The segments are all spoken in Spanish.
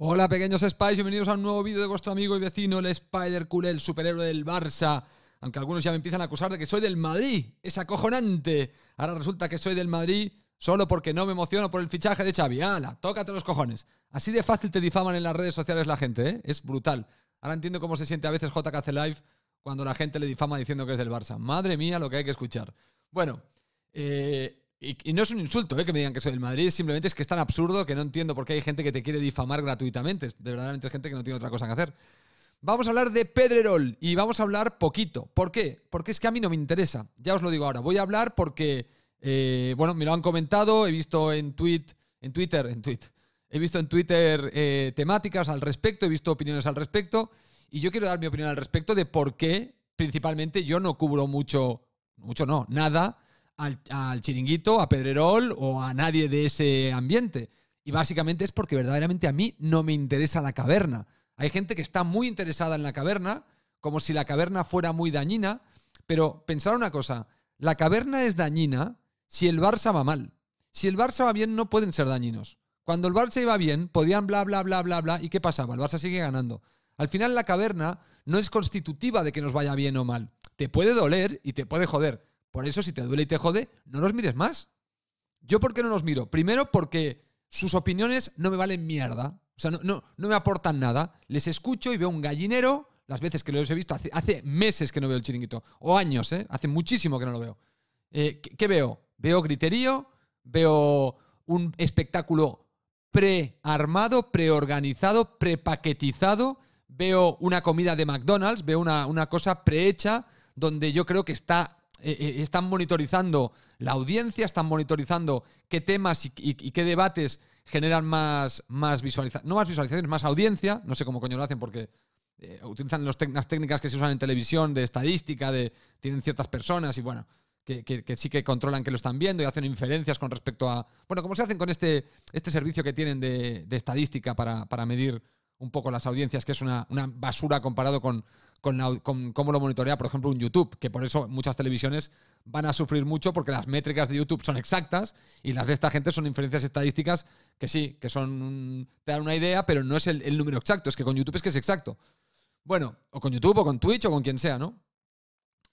Hola pequeños Spice! bienvenidos a un nuevo vídeo de vuestro amigo y vecino, el Spider Cool, el superhéroe del Barça. Aunque algunos ya me empiezan a acusar de que soy del Madrid, es acojonante. Ahora resulta que soy del Madrid solo porque no me emociono por el fichaje de Xavi. ¡Hala! Tócate los cojones. Así de fácil te difaman en las redes sociales la gente, ¿eh? Es brutal. Ahora entiendo cómo se siente a veces JKC Live cuando la gente le difama diciendo que es del Barça. Madre mía lo que hay que escuchar. Bueno, eh, y, no es un insulto ¿eh? que me digan que soy del Madrid, simplemente es que es tan absurdo que no entiendo por qué hay gente que te quiere difamar gratuitamente. de verdad, hay gente que no tiene otra cosa que hacer. Vamos a hablar de Pedrerol y vamos a hablar poquito. ¿Por qué? Porque es que a mí no me interesa. Ya os lo digo ahora. Voy a hablar porque, eh, bueno, me lo han comentado, he visto en, en Twitter, en he visto en Twitter eh, temáticas al respecto, he visto opiniones al respecto y yo quiero dar mi opinión al respecto de por qué principalmente yo no cubro mucho, mucho no, nada al, chiringuito, a Pedrerol o a nadie de ese ambiente. Y básicamente es porque verdaderamente a mí no me interesa la caverna. Hay gente que está muy interesada en la caverna, como si la caverna fuera muy dañina, pero pensar una cosa, la caverna es dañina si el Barça va mal. Si el Barça va bien no pueden ser dañinos. Cuando el Barça iba bien podían bla bla bla bla bla y qué pasaba, el Barça sigue ganando. Al final la caverna no es constitutiva de que nos vaya bien o mal. Te puede doler y te puede joder, por eso, si te duele y te jode, no los mires más. ¿Yo por qué no los miro? Primero, porque sus opiniones no me valen mierda. O sea, no, me aportan nada. Les escucho y veo un gallinero las veces que los he visto. Hace, meses que no veo el chiringuito. O años, ¿eh? Hace muchísimo que no lo veo. Eh, ¿qué, veo? Veo griterío, veo un espectáculo prearmado, preorganizado, prepaquetizado. Veo una comida de McDonald's, veo una, una cosa prehecha donde yo creo que está eh, eh, están monitorizando la audiencia, están monitorizando qué temas y, qué debates generan más, más visualizaciones, no más visualizaciones, más audiencia, no sé cómo coño lo hacen porque eh, utilizan las técnicas que se usan en televisión de estadística, de tienen ciertas personas y bueno, que, sí que controlan que lo están viendo y hacen inferencias con respecto a, bueno, cómo se hacen con este, este servicio que tienen de, estadística para medir un poco las audiencias, que es una, basura comparado con, cómo lo monitorea, por ejemplo, un YouTube, que por eso muchas televisiones van a sufrir mucho porque las métricas de YouTube son exactas y las de esta gente son inferencias estadísticas que sí, que son te dan una idea, pero no es el, número exacto, es que con YouTube es que es exacto. Bueno, o con YouTube, o con Twitch, o con quien sea, ¿no?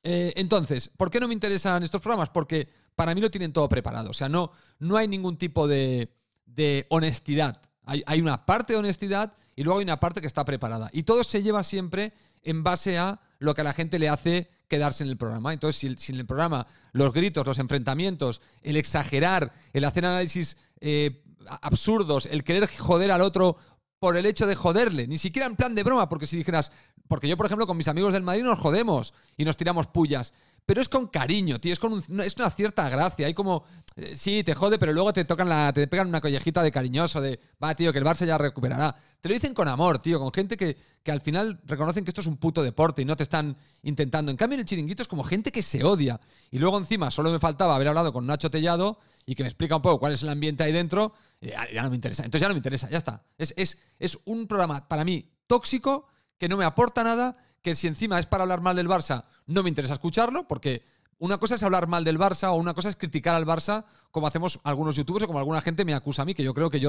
Eh, entonces, ¿por qué no me interesan estos programas? Porque para mí lo tienen todo preparado, o sea, no, no hay ningún tipo de, de honestidad hay, una parte de honestidad y luego hay una parte que está preparada. Y todo se lleva siempre en base a lo que a la gente le hace quedarse en el programa. Entonces, si, en el programa los gritos, los enfrentamientos, el exagerar, el hacer análisis eh, absurdos, el querer joder al otro por el hecho de joderle, ni siquiera en plan de broma, porque si dijeras, porque yo, por ejemplo, con mis amigos del Madrid nos jodemos y nos tiramos pullas pero es con cariño, tío, es con es una cierta gracia, hay como eh, sí, te jode, pero luego te tocan la te pegan una collejita de cariñoso de, va, tío, que el Barça ya recuperará. Te lo dicen con amor, tío, con gente que, al final reconocen que esto es un puto deporte y no te están intentando. En cambio, en el chiringuito es como gente que se odia. Y luego encima solo me faltaba haber hablado con Nacho Tellado y que me explica un poco cuál es el ambiente ahí dentro, eh, ya, no me interesa. Entonces ya no me interesa, ya está. Es, es, es un programa para mí tóxico que no me aporta nada que si encima es para hablar mal del Barça, no me interesa escucharlo, porque una cosa es hablar mal del Barça o una cosa es criticar al Barça, como hacemos algunos youtubers o como alguna gente me acusa a mí, que yo creo que yo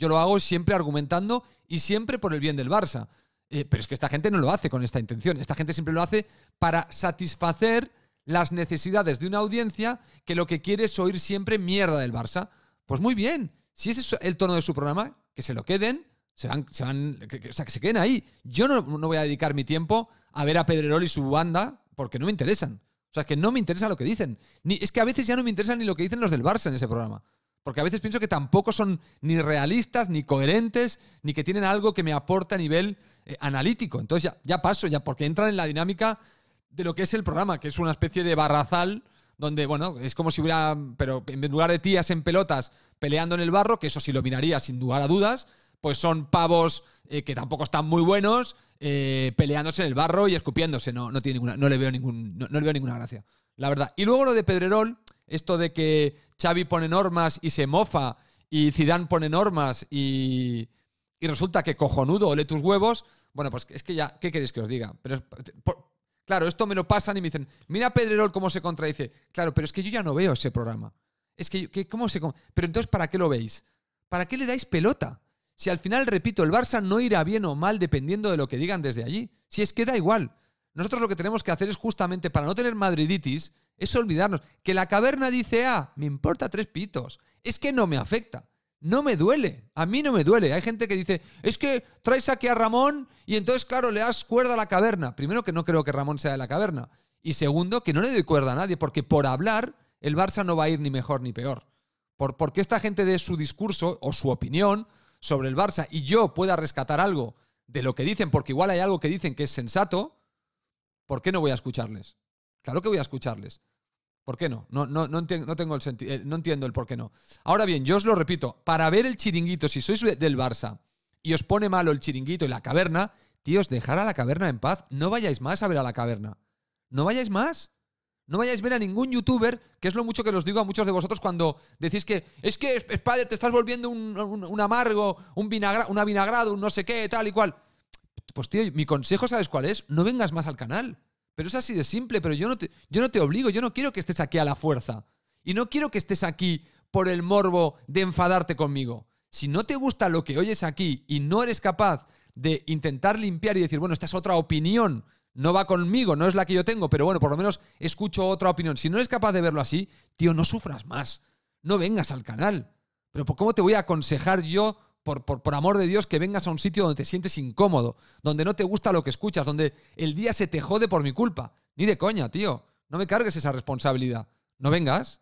lo, hago siempre argumentando y siempre por el bien del Barça. Eh, pero es que esta gente no lo hace con esta intención. Esta gente siempre lo hace para satisfacer las necesidades de una audiencia que lo que quiere es oír siempre mierda del Barça. Pues muy bien, si ese es el tono de su programa, que se lo queden, se van, se van, o sea, que se queden ahí. Yo no, voy a dedicar mi tiempo a ver a Pedrerol y su banda porque no me interesan. O sea, que no me interesa lo que dicen. Ni, es que a veces ya no me interesa ni lo que dicen los del Barça en ese programa. Porque a veces pienso que tampoco son ni realistas, ni coherentes, ni que tienen algo que me aporte a nivel eh, analítico. Entonces ya, ya paso, ya porque entran en la dinámica de lo que es el programa, que es una especie de barrazal donde, bueno, es como si hubiera, pero en lugar de tías en pelotas peleando en el barro, que eso sí lo miraría sin dudar a dudas, pues son pavos eh, que tampoco están muy buenos, eh, peleándose en el barro y escupiéndose. No, no, tiene ninguna, no, le veo ningún, no, le veo ninguna gracia, la verdad. Y luego lo de Pedrerol, esto de que Xavi pone normas y se mofa, y Zidane pone normas y, y resulta que cojonudo ole tus huevos. Bueno, pues es que ya, ¿qué queréis que os diga? Pero claro, esto me lo pasan y me dicen, mira Pedrerol cómo se contradice. Claro, pero es que yo ya no veo ese programa. Es que, ¿cómo se...? Pero entonces, ¿para qué lo veis? ¿Para qué le dais pelota? Si al final, repito, el Barça no irá bien o mal dependiendo de lo que digan desde allí. Si es que da igual. Nosotros lo que tenemos que hacer es justamente para no tener madriditis, es olvidarnos. Que la caverna dice ah, me importa tres pitos. Es que no me afecta. No me duele. A mí no me duele. Hay gente que dice, es que traes aquí a Ramón y entonces, claro, le das cuerda a la caverna. Primero, que no creo que Ramón sea de la caverna. Y segundo, que no le doy cuerda a nadie, porque por hablar, el Barça no va a ir ni mejor ni peor. Por, porque esta gente de su discurso o su opinión sobre el Barça y yo pueda rescatar algo de lo que dicen, porque igual hay algo que dicen que es sensato, ¿por qué no voy a escucharles? Claro que voy a escucharles. ¿Por qué no? No, no, no, entiendo, tengo el eh, no entiendo el por qué no. Ahora bien, yo os lo repito, para ver el chiringuito, si sois del Barça y os pone malo el chiringuito y la caverna, tíos, dejad a la caverna en paz. No vayáis más a ver a la caverna. No vayáis más. No vayáis a ver a ningún youtuber, que es lo mucho que os digo a muchos de vosotros cuando decís que es que, padre, te estás volviendo un, un, amargo, un vinagra, una vinagrado, un no sé qué, tal y cual. Pues tío, mi consejo, ¿sabes cuál es? No vengas más al canal. Pero es así de simple, pero yo yo no te obligo, yo no quiero que estés aquí a la fuerza. Y no quiero que estés aquí por el morbo de enfadarte conmigo. Si no te gusta lo que oyes aquí y no eres capaz de intentar limpiar y decir, bueno, esta es otra opinión no va conmigo, no es la que yo tengo, pero bueno, por lo menos escucho otra opinión. Si no eres capaz de verlo así, tío, no sufras más. No vengas al canal. Pero ¿cómo te voy a aconsejar yo, por, por, amor de Dios, que vengas a un sitio donde te sientes incómodo, donde no te gusta lo que escuchas, donde el día se te jode por mi culpa? Ni de coña, tío. No me cargues esa responsabilidad. No vengas.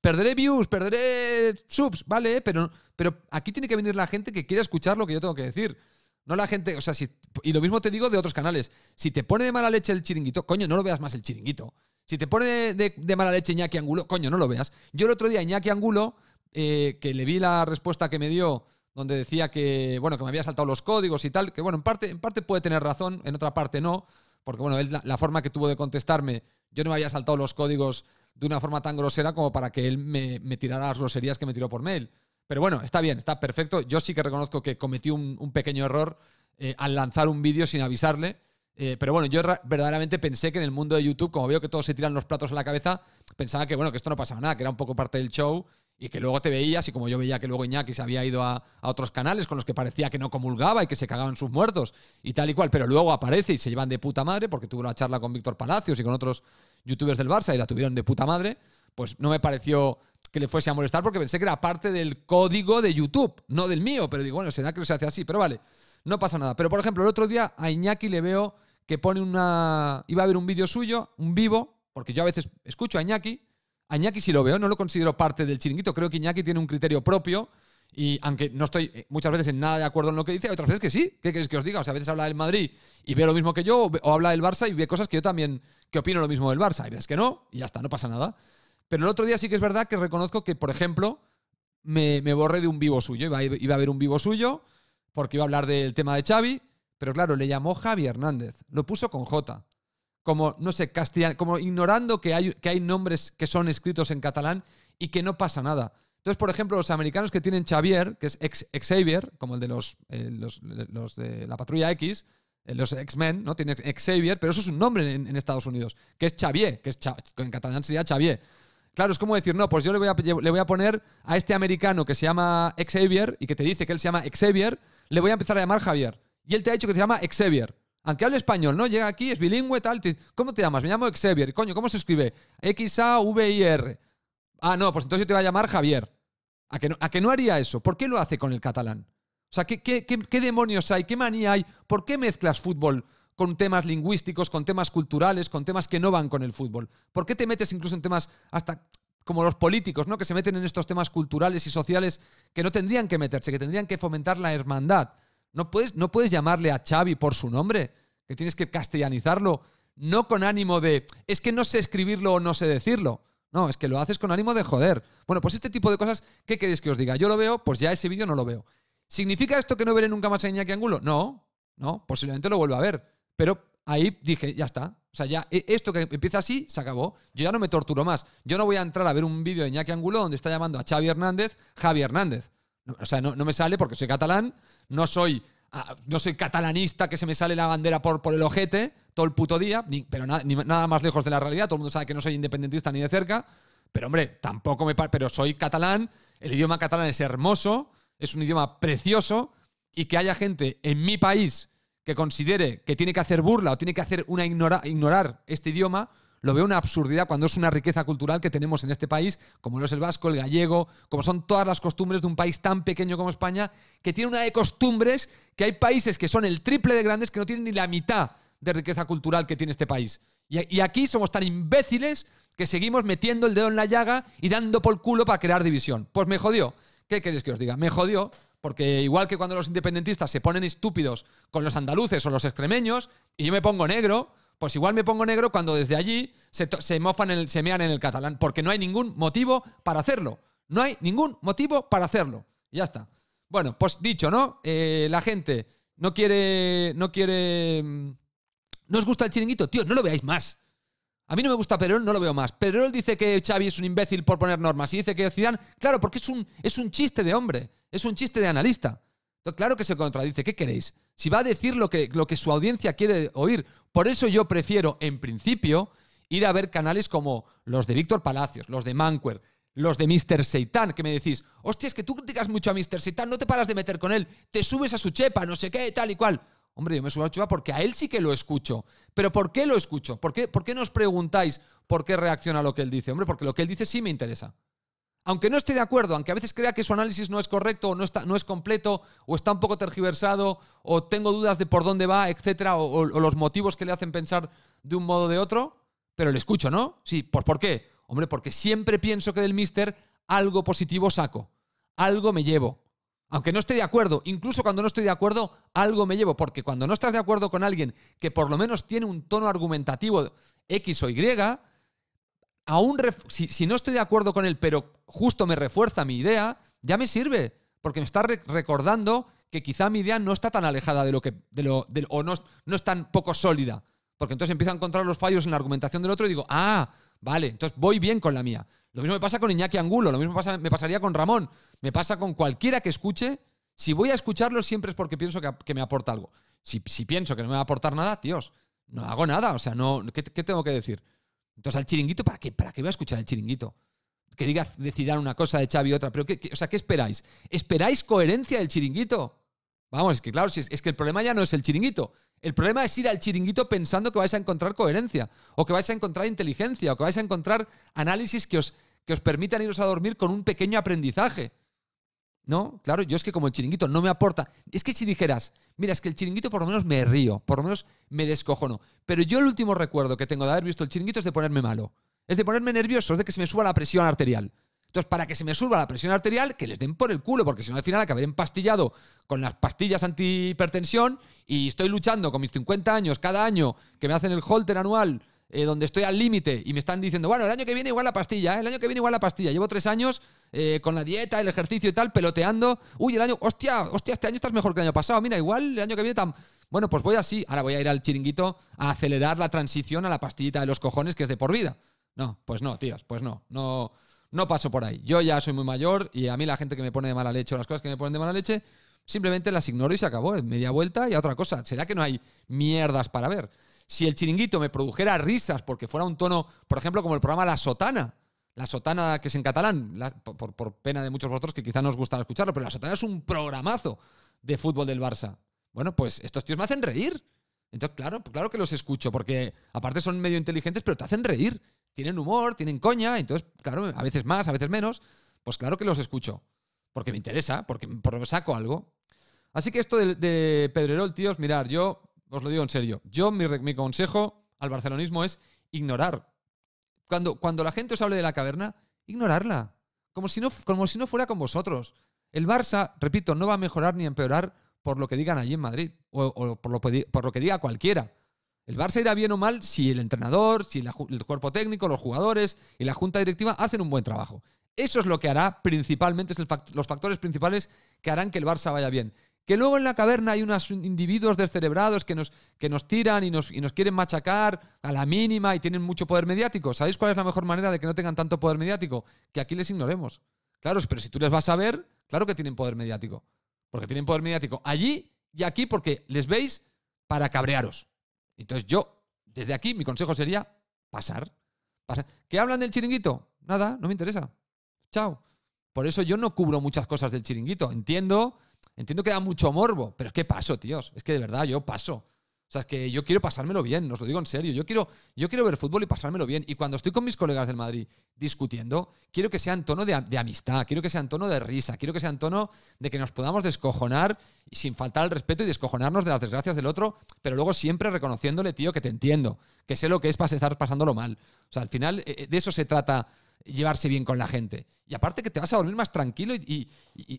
Perderé views, perderé subs, vale, pero, pero aquí tiene que venir la gente que quiera escuchar lo que yo tengo que decir. No la gente, o sea, si y lo mismo te digo de otros canales. Si te pone de mala leche el chiringuito, coño, no lo veas más el chiringuito. Si te pone de, mala leche Iñaki Angulo, coño, no lo veas. Yo el otro día Iñaki Angulo, eh, que le vi la respuesta que me dio, donde decía que, bueno, que me había saltado los códigos y tal, que bueno, en parte, en parte puede tener razón, en otra parte no, porque bueno, la, forma que tuvo de contestarme, yo no me había saltado los códigos de una forma tan grosera como para que él me, tirara las groserías que me tiró por mail. Pero bueno, está bien, está perfecto. Yo sí que reconozco que cometí un pequeño error eh, al lanzar un vídeo sin avisarle. Eh, pero bueno, yo verdaderamente pensé que en el mundo de YouTube, como veo que todos se tiran los platos a la cabeza, pensaba que bueno, que esto no pasaba nada, que era un poco parte del show y que luego te veías y como yo veía que luego Iñaki se había ido a, otros canales con los que parecía que no comulgaba y que se cagaban sus muertos y tal y cual, pero luego aparece y se llevan de puta madre porque tuvo una charla con Víctor Palacios y con otros youtubers del Barça y la tuvieron de puta madre, pues no me pareció que le fuese a molestar porque pensé que era parte del código de YouTube, no del mío, pero digo, bueno, será que se hace así, pero vale. No pasa nada. Pero, por ejemplo, el otro día a Iñaki le veo que pone una. Iba a haber un vídeo suyo, un vivo, porque yo a veces escucho a Iñaki. A Iñaki si lo veo, no lo considero parte del chiringuito. Creo que Iñaki tiene un criterio propio. Y aunque no estoy eh, muchas veces en nada de acuerdo en lo que dice, otras veces que sí. ¿Qué queréis que os diga? O sea, a veces habla del Madrid y ve lo mismo que yo, o, habla del Barça y ve cosas que yo también que opino lo mismo del Barça. Hay veces que no, y ya está, no pasa nada. Pero el otro día sí que es verdad que reconozco que, por ejemplo, me, me borré de un vivo suyo. Iba, iba a haber un vivo suyo porque iba a hablar del tema de Xavi, pero claro, le llamó Javi Hernández, lo puso con J, como, no sé, castellano, como ignorando que hay, que hay nombres que son escritos en catalán y que no pasa nada. Entonces, por ejemplo, los americanos que tienen Xavier, que es ex Xavier, como el de los, eh, de la patrulla X, eh, los X-Men, ¿no? Tienen Xavier, pero eso es un nombre en, Estados Unidos, que es Xavier, que es en catalán sería Xavier. Claro, es como decir, no, pues yo le voy, a, le voy a poner a este americano que se llama Xavier y que te dice que él se llama Xavier, le voy a empezar a llamar Javier. Y él te ha dicho que se llama Xavier. Aunque hable español, ¿no? Llega aquí, es bilingüe, tal. ¿Cómo te llamas? Me llamo Xavier. Coño, ¿cómo se escribe? X-A-V-I-R. Ah, no, pues entonces yo te voy a llamar Javier. ¿A que, no, ¿A que no haría eso? ¿Por qué lo hace con el catalán? O sea, qué demonios hay? ¿Qué manía hay? ¿Por qué mezclas fútbol con temas lingüísticos, con temas culturales, con temas que no van con el fútbol? ¿Por qué te metes incluso en temas hasta como los políticos, ¿no? Que se meten en estos temas culturales y sociales que no tendrían que meterse, que tendrían que fomentar la hermandad. No puedes, no puedes llamarle a Xavi por su nombre, que tienes que castellanizarlo, no con ánimo de es que no sé escribirlo o no sé decirlo. No, es que lo haces con ánimo de joder. Bueno, pues este tipo de cosas, ¿qué queréis que os diga? Yo lo veo, pues ya ese vídeo no lo veo. ¿Significa esto que no veré nunca más a Iñaki Angulo? No, no, posiblemente lo vuelva a ver. Pero ahí dije, ya está. O sea, ya e, esto que empieza así, se acabó. Yo ya no me torturo más. Yo no voy a entrar a ver un vídeo de Iñaki Angulo donde está llamando a Xavi Hernández Javi Hernández. O sea, no, me sale porque soy catalán, no soy, ah, no soy catalanista que se me sale la bandera por, por el ojete todo el puto día, pero nada más lejos de la realidad. Todo el mundo sabe que no soy independentista ni de cerca. Pero hombre, tampoco me... Pero soy catalán, el idioma catalán es hermoso, es un idioma precioso y que haya gente en mi país que considere que tiene que hacer burla o tiene que hacer una ignorar este idioma, lo veo una absurdidad cuando es una riqueza cultural que tenemos en este país, como lo es el vasco, el gallego, como son todas las costumbres de un país tan pequeño como España, que tiene una de costumbres que hay países que son el triple de grandes que no tienen ni la mitad de riqueza cultural que tiene este país. Y, aquí somos tan imbéciles que seguimos metiendo el dedo en la llaga y dando por culo para crear división. Pues me jodió. ¿Qué queréis que os diga? Me jodió porque igual que cuando los independentistas se ponen estúpidos con los andaluces o los extremeños, y yo me pongo negro, pues igual me pongo negro cuando desde allí se, mofan, en el, se mean en el catalán, porque no hay ningún motivo para hacerlo. No hay ningún motivo para hacerlo. Ya está. Bueno, pues dicho, ¿no? Eh, la gente no quiere. No quiere. Mm, no os gusta el chiringuito. Tío, no lo veáis más. A mí no me gusta Pedrerol, no lo veo más. él dice que Xavi es un imbécil por poner normas y dice que Zidane, claro, porque es un, es un chiste de hombre, es un chiste de analista. claro que se contradice, ¿qué queréis? Si va a decir lo que, lo que su audiencia quiere oír. Por eso yo prefiero, en principio, ir a ver canales como los de Víctor Palacios, los de Manquer, los de Mr. Seitan, que me decís, hostia, es que tú criticas mucho a Mr. Seitan, no te paras de meter con él, te subes a su chepa, no sé qué, tal y cual. Hombre, yo me subo a porque a él sí que lo escucho. Pero ¿por qué lo escucho? ¿Por qué, ¿Por qué nos preguntáis por qué reacciona a lo que él dice? Hombre, porque lo que él dice sí me interesa. Aunque no esté de acuerdo, aunque a veces crea que su análisis no es correcto, o no, está, no es completo, o está un poco tergiversado, o tengo dudas de por dónde va, etcétera, o, los motivos que le hacen pensar de un modo o de otro, pero le escucho, ¿no? Sí, ¿por, ¿por qué? Hombre, porque siempre pienso que del mister algo positivo saco, algo me llevo. Aunque no esté de acuerdo, incluso cuando no estoy de acuerdo, algo me llevo, porque cuando no estás de acuerdo con alguien que por lo menos tiene un tono argumentativo X o Y, aún si, no estoy de acuerdo con él, pero justo me refuerza mi idea, ya me sirve, porque me está recordando que quizá mi idea no está tan alejada de lo que, de lo, o no, no es tan poco sólida, porque entonces empiezo a encontrar los fallos en la argumentación del otro y digo, ah, vale, entonces voy bien con la mía. Lo mismo me pasa con Iñaki Angulo, lo mismo me pasaría con Ramón, me pasa con cualquiera que escuche. Si voy a escucharlo siempre es porque pienso que, me aporta algo. Si, pienso que no me va a aportar nada, tíos, no hago nada. O sea, no, ¿qué, tengo que decir? Entonces, al chiringuito, ¿para qué? ¿Para voy a escuchar el chiringuito? Que diga, decidan una cosa de Xavi otra. Pero, qué, o sea, ¿qué esperáis? ¿Esperáis coherencia del chiringuito? Vamos, es que claro, es que el problema ya no es el chiringuito. El problema es ir al chiringuito pensando que vais a encontrar coherencia, o que vais a encontrar inteligencia, o que vais a encontrar análisis que os que os permitan iros a dormir con un pequeño aprendizaje. ¿No? Claro, yo es que como el chiringuito no me aporta. Es que si dijeras, mira, es que el chiringuito por lo menos me río, por lo menos me descojono. Pero yo el último recuerdo que tengo de haber visto el chiringuito es de ponerme malo. Es de ponerme nervioso, es de que se me suba la presión arterial. Entonces, para que se me suba la presión arterial, que les den por el culo, porque si no al final acabaré empastillado con las pastillas antihipertensión y estoy luchando con mis 50 años cada año que me hacen el holter anual eh, donde estoy al límite y me están diciendo, bueno, el año que viene igual la pastilla, ¿eh? el año que viene igual la pastilla. Llevo tres años eh, con la dieta, el ejercicio y tal, peloteando. Uy, el año, hostia, hostia, este año estás mejor que el año pasado. Mira, igual el año que viene tan... Bueno, pues voy así. Ahora voy a ir al chiringuito a acelerar la transición a la pastillita de los cojones que es de por vida. No, pues no, tías, pues no, no, no paso por ahí. Yo ya soy muy mayor y a mí la gente que me pone de mala leche o las cosas que me ponen de mala leche, simplemente las ignoro y se acabó. Media vuelta y a otra cosa. ¿Será que no hay mierdas para ver? Si el chiringuito me produjera risas porque fuera un tono, por ejemplo, como el programa La Sotana, la sotana, que es en catalán, por, pena de muchos de vosotros que quizá no os escucharlo, pero la sotana es un programazo de fútbol del Barça. Bueno, pues estos tíos me hacen reír. Entonces, claro, pues claro que los escucho, porque aparte son medio inteligentes, pero te hacen reír. Tienen humor, tienen coña, entonces, claro, a veces más, a veces menos. Pues claro que los escucho, porque me interesa, porque, saco algo. Así que esto de, de Pedrerol, tíos, mirar, yo os lo digo en serio. Yo, mi, consejo al barcelonismo es ignorar. Cuando, cuando la gente os hable de la caverna, ignorarla. Como si, no, como si no fuera con vosotros. El Barça, repito, no va a mejorar ni empeorar por lo que digan allí en Madrid o, por, lo, que diga cualquiera. El Barça irá bien o mal si el entrenador, si el cuerpo técnico, los jugadores y la junta directiva hacen un buen trabajo. Eso es lo que hará principalmente, es los factores principales que harán que el Barça vaya bien. Que luego en la caverna hay unos individuos descerebrados que nos, que nos tiran y nos, y nos quieren machacar a la mínima y tienen mucho poder mediático. ¿Sabéis cuál es la mejor manera de que no tengan tanto poder mediático? Que aquí les ignoremos. Claro, pero si tú les vas a ver, claro que tienen poder mediático. Porque tienen poder mediático allí y aquí porque les veis para cabrearos. Entonces yo, desde aquí, mi consejo sería pasar. pasar. ¿Qué hablan del chiringuito? Nada, no me interesa. Chao. Por eso yo no cubro muchas cosas del chiringuito. Entiendo Entiendo que da mucho morbo, pero es que paso, tíos. Es que de verdad yo paso. O sea, es que yo quiero pasármelo bien, os lo digo en serio. Yo quiero, yo quiero ver fútbol y pasármelo bien. Y cuando estoy con mis colegas del Madrid discutiendo, quiero que sea en tono de, amistad, quiero que sea en tono de risa, quiero que sea en tono de que nos podamos descojonar sin faltar al respeto y descojonarnos de las desgracias del otro, pero luego siempre reconociéndole, tío, que te entiendo, que sé lo que es para estar pasándolo mal. O sea, al final eh, eh, de eso se trata llevarse bien con la gente. Y aparte que te vas a dormir más tranquilo y,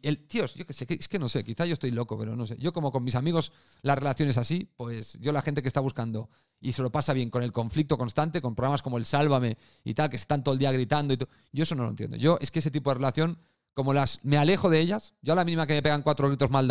el, tío yo sé, es que no sé, quizá yo estoy loco, pero no sé. Yo como con mis amigos Las relaciones así, pues yo la gente que está buscando y se lo pasa bien con el conflicto constante, con programas como el Sálvame y tal, que están todo el día gritando y todo, yo eso no lo entiendo. Yo es que ese tipo de relación, como las, me alejo de ellas, yo a la mínima que me pegan cuatro gritos mal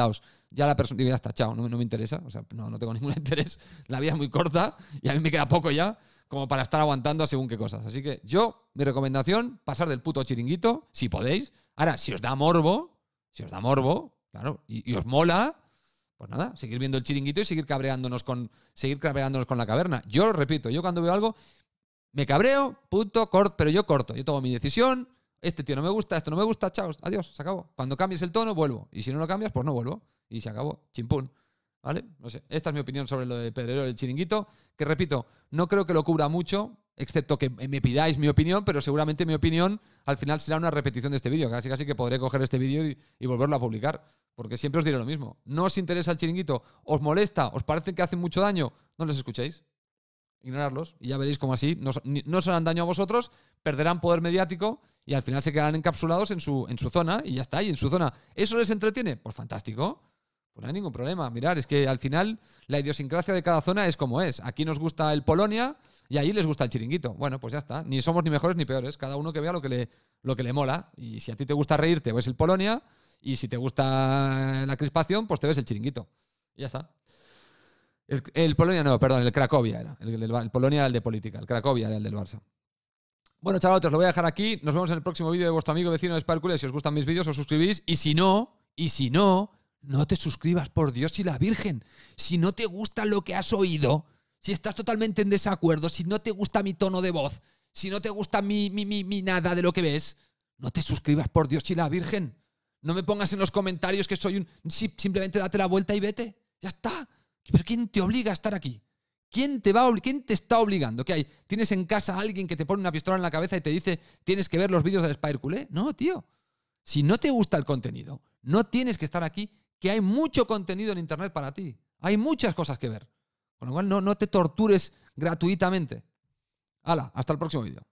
ya la persona, ya está, chao, no, no me interesa, o sea, no, no tengo ningún interés, la vida es muy corta y a mí me queda poco ya como para estar aguantando según qué cosas. Así que yo, mi recomendación, pasar del puto chiringuito, si podéis. Ahora, si os da morbo, si os da morbo, claro, y, os mola, pues nada, seguir viendo el chiringuito y seguir cabreándonos con, seguir cabreándonos con la caverna. Yo lo repito, yo cuando veo algo, me cabreo, punto, corto, pero yo corto. Yo tomo mi decisión, este tío no me gusta, esto no me gusta, chao, adiós, se acabó. Cuando cambies el tono, vuelvo. Y si no lo cambias, pues no vuelvo. Y se acabó, chimpún. ¿Vale? No sé. Esta es mi opinión sobre lo de Pedrero el Chiringuito, que repito, no creo que lo cubra mucho, excepto que me pidáis mi opinión, pero seguramente mi opinión al final será una repetición de este vídeo. Casi casi que podré coger este vídeo y, volverlo a publicar, porque siempre os diré lo mismo. ¿No os interesa el chiringuito? ¿Os molesta? ¿Os parece que hace mucho daño? No les escuchéis. Ignorarlos y ya veréis cómo así no, no harán daño a vosotros, perderán poder mediático y al final se quedarán encapsulados en su, en su zona y ya está, y en su zona. ¿Eso les entretiene? Pues fantástico. Pues no hay ningún problema. Mirar, es que al final la idiosincrasia de cada zona es como es. Aquí nos gusta el Polonia y allí les gusta el chiringuito. Bueno, pues ya está. Ni somos ni mejores ni peores. Cada uno que vea lo que le, lo que le mola. Y si a ti te gusta reírte, ves el Polonia. Y si te gusta la crispación, pues te ves el chiringuito. Y ya está. El, Polonia, no, perdón, el Cracovia era. El, Polonia era el de política. El Cracovia era el del Barça. Bueno, os lo voy a dejar aquí. Nos vemos en el próximo vídeo de vuestro amigo vecino de Sparkule. Si os gustan mis vídeos, os suscribís. Y si no, y si no, no te suscribas por Dios y la Virgen. Si no te gusta lo que has oído, si estás totalmente en desacuerdo, si no te gusta mi tono de voz, si no te gusta mi, nada de lo que ves, no te suscribas por Dios y la Virgen. No me pongas en los comentarios que soy un... Simplemente date la vuelta y vete. Ya está. ¿Pero quién te obliga a estar aquí? ¿Quién te, va, ¿Quién te está obligando? ¿Qué hay? ¿Tienes en casa a alguien que te pone una pistola en la cabeza y te dice tienes que ver los vídeos de Spider Culé? No, tío. Si no te gusta el contenido, no tienes que estar aquí que hay mucho contenido en Internet para ti. Hay muchas cosas que ver. Con lo cual, no, te tortures gratuitamente. Hala, hasta el próximo vídeo.